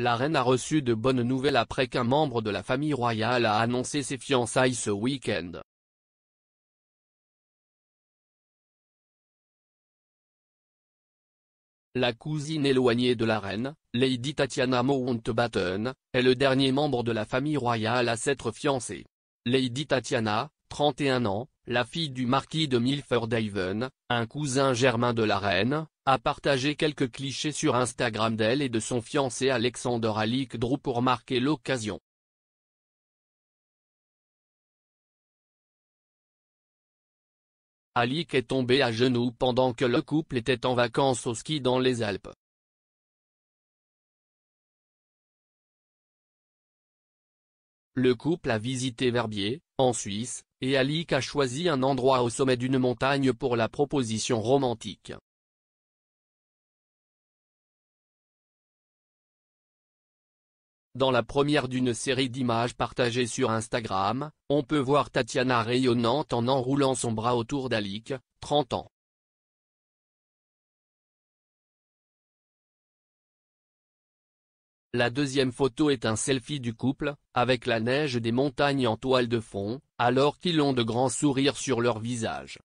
La reine a reçu de bonnes nouvelles après qu'un membre de la famille royale a annoncé ses fiançailles ce week-end. La cousine éloignée de la reine, Lady Tatiana Mountbatten, est le dernier membre de la famille royale à s'être fiancée. Lady Tatiana, 31 ans, la fille du marquis de Milford Haven, un cousin germain de la reine, a partagé quelques clichés sur Instagram d'elle et de son fiancé Alexandre Alik Drou pour marquer l'occasion. Alik est tombé à genoux pendant que le couple était en vacances au ski dans les Alpes. Le couple a visité Verbier, en Suisse, et Alic a choisi un endroit au sommet d'une montagne pour la proposition romantique. Dans la première d'une série d'images partagées sur Instagram, on peut voir Tatiana rayonnante en enroulant son bras autour d'Alic, 30 ans. La deuxième photo est un selfie du couple, avec la neige des montagnes en toile de fond, alors qu'ils ont de grands sourires sur leur visage.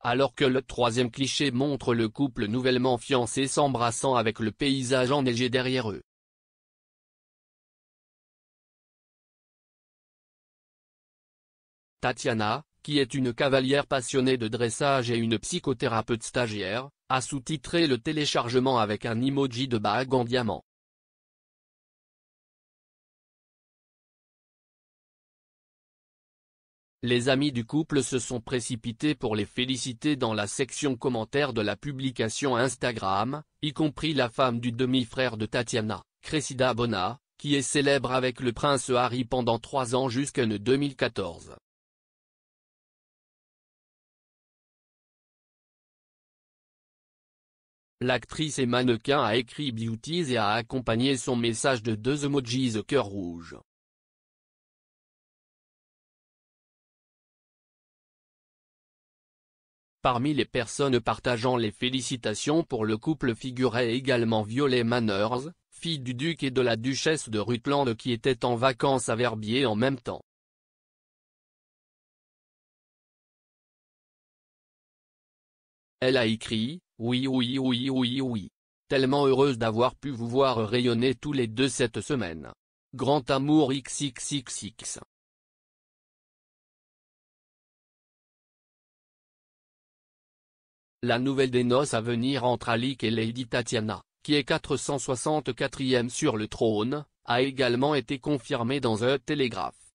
Alors que le troisième cliché montre le couple nouvellement fiancé s'embrassant avec le paysage enneigé derrière eux. Tatiana, qui est une cavalière passionnée de dressage et une psychothérapeute stagiaire, a sous-titré le téléchargement avec un emoji de bague en diamant. Les amis du couple se sont précipités pour les féliciter dans la section commentaires de la publication Instagram, y compris la femme du demi-frère de Tatiana, Cressida Bona, qui est célèbre avec le prince Harry pendant trois ans jusqu'en 2014. L'actrice et mannequin a écrit Beauties et a accompagné son message de deux emojis au cœur rouge. Parmi les personnes partageant les félicitations pour le couple figurait également Violet Manners, fille du duc et de la duchesse de Rutland qui étaient en vacances à Verbier en même temps. Elle a écrit, oui oui oui oui oui. Tellement heureuse d'avoir pu vous voir rayonner tous les deux cette semaine. Grand amour XXXX. La nouvelle des noces à venir entre Alick et Lady Tatiana, qui est 464e sur le trône, a également été confirmée dans un télégraphe.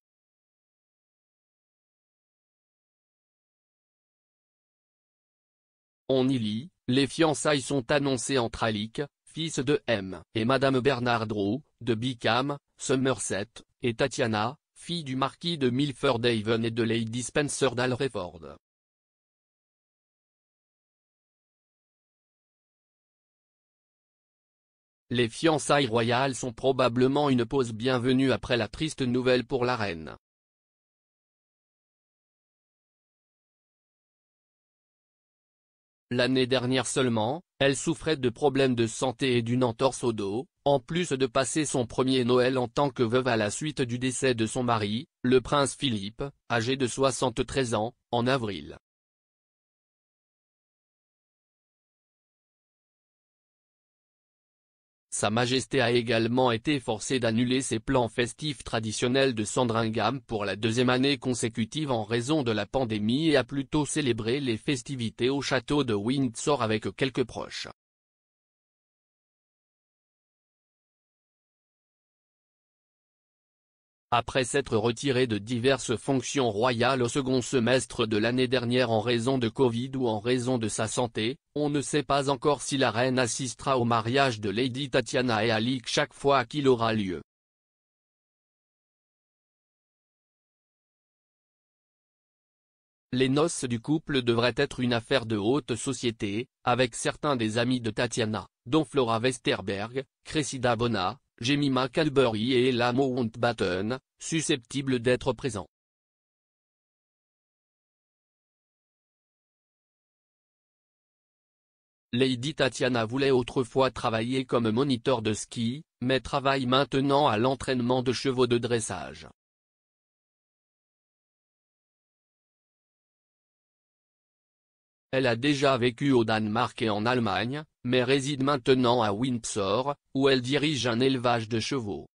On y lit, les fiançailles sont annoncées entre Alic, fils de M, et Madame Bernard roux de Bickham, Somerset, et Tatiana, fille du marquis de Milford Haven et de Lady Spencer d'Alreford. Les fiançailles royales sont probablement une pause bienvenue après la triste nouvelle pour la reine. L'année dernière seulement, elle souffrait de problèmes de santé et d'une entorse au dos, en plus de passer son premier Noël en tant que veuve à la suite du décès de son mari, le prince Philippe, âgé de 73 ans, en avril. Sa Majesté a également été forcée d'annuler ses plans festifs traditionnels de Sandringham pour la deuxième année consécutive en raison de la pandémie et a plutôt célébré les festivités au château de Windsor avec quelques proches. après s'être retiré de diverses fonctions royales au second semestre de l'année dernière en raison de Covid ou en raison de sa santé, on ne sait pas encore si la reine assistera au mariage de Lady Tatiana et Alik chaque fois qu'il aura lieu. Les noces du couple devraient être une affaire de haute société, avec certains des amis de Tatiana, dont Flora Westerberg, Cressida Bona, Jamie Calbury et Ella Mountbatten, susceptibles d'être présents. Lady Tatiana voulait autrefois travailler comme moniteur de ski, mais travaille maintenant à l'entraînement de chevaux de dressage. Elle a déjà vécu au Danemark et en Allemagne, mais réside maintenant à Windsor, où elle dirige un élevage de chevaux.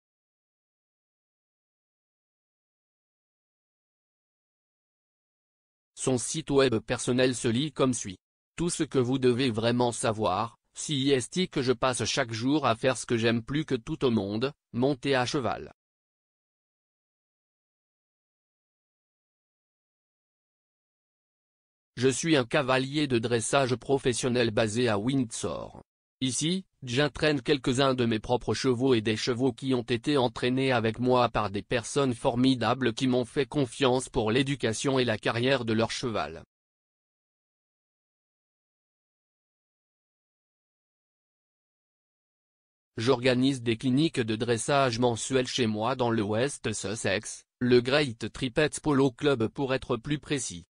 Son site web personnel se lit comme suit. Tout ce que vous devez vraiment savoir, si est que je passe chaque jour à faire ce que j'aime plus que tout au monde, monter à cheval. Je suis un cavalier de dressage professionnel basé à Windsor. Ici, j'entraîne quelques-uns de mes propres chevaux et des chevaux qui ont été entraînés avec moi par des personnes formidables qui m'ont fait confiance pour l'éducation et la carrière de leur cheval. J'organise des cliniques de dressage mensuelles chez moi dans le West Sussex, le Great Tripets Polo Club pour être plus précis.